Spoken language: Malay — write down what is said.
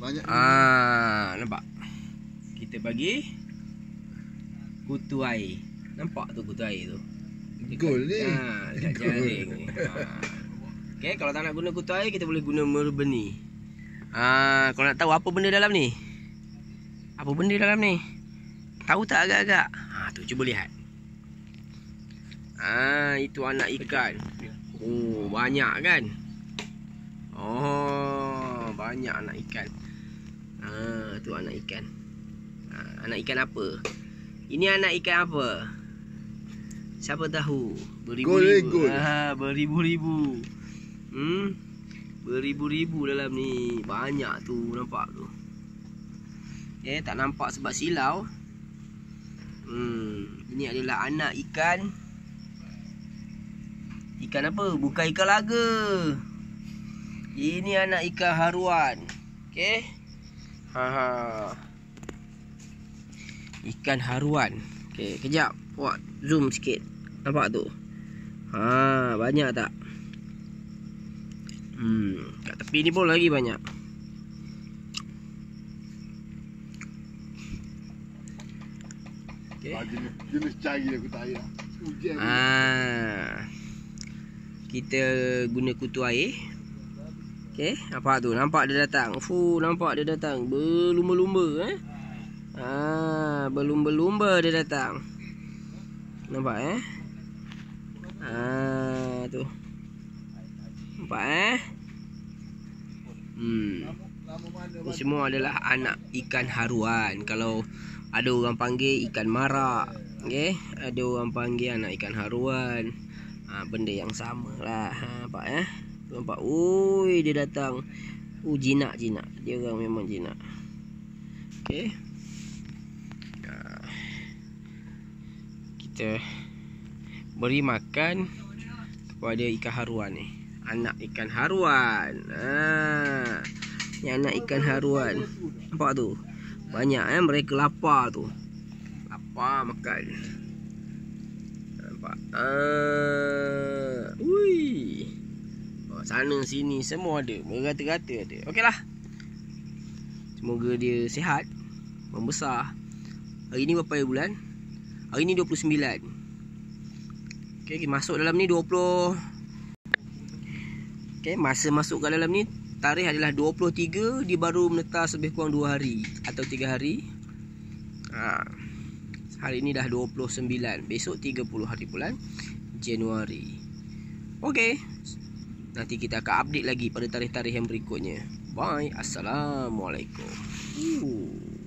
Banyak. Ah, nampak. Kita bagi kutu air. Nampak tu kutu air tu. Gol ni. Ha, dekat Goal. ni. Ha. Okey, kalau tak nak guna kutu air, kita boleh guna merbeni. Ah, kau nak tahu apa benda dalam ni? Apa benda dalam ni? Tahu tak agak-agak? Ha, tu cuba lihat. Ah, itu anak ikan. Oh, banyak kan? Oh, banyak anak ikan. Ah, tu anak ikan. Ah, anak ikan apa? Ini anak ikan apa? Siapa tahu? Beribu-ribu. Eh, ah, beribu-ribu. Hmm. Beribu-ribu dalam ni. Banyak tu nampak tu. Eh, tak nampak sebab silau. Hmm, ini adalah anak ikan. Ikan apa? Bukan ikan laga. Ini anak ikan haruan. Okey. Ha ha. Ikan haruan. Okey, kejap buat zoom sikit. Nampak tu? Ha, banyak tak? Hmm, kat tepi ni pun lagi banyak. Okey. Jenis, jenis cari aku ya. Kita guna kutu air Okey, eh, apa tu? Nampak dia datang. Fu, nampak dia datang. Berlumba-lumba eh. Ha, berlumba-lumba dia datang. Nampak eh? Ha, tu. Nampak eh? Hmm. Ini semua adalah anak ikan haruan. Kalau ada orang panggil ikan mara, okey. Eh? Ada orang panggil anak ikan haruan. Ha, benda yang samalah. Ha, nampak eh? Nampak Ui dia datang Uh jinak jinak Dia orang memang jinak Okay Kita Beri makan Kepada ikan haruan ni Anak ikan haruan ha. Ni anak ikan haruan Nampak tu Banyak eh mereka lapar tu Lapar makan Nampak Haa ah sana sini semua ada merata-rata ada okeylah semoga dia sihat membesar hari ni berapa bulan hari ni 29 okey masuk dalam ni 20 okey masa masuk kat dalam ni tarikh adalah 23 dia baru menetas lebih kurang 2 hari atau 3 hari ha. hari ni dah 29 besok 30 hari bulan Januari Okey. Nanti kita akan update lagi pada tarikh-tarikh yang berikutnya. Bye. Assalamualaikum. Ooh.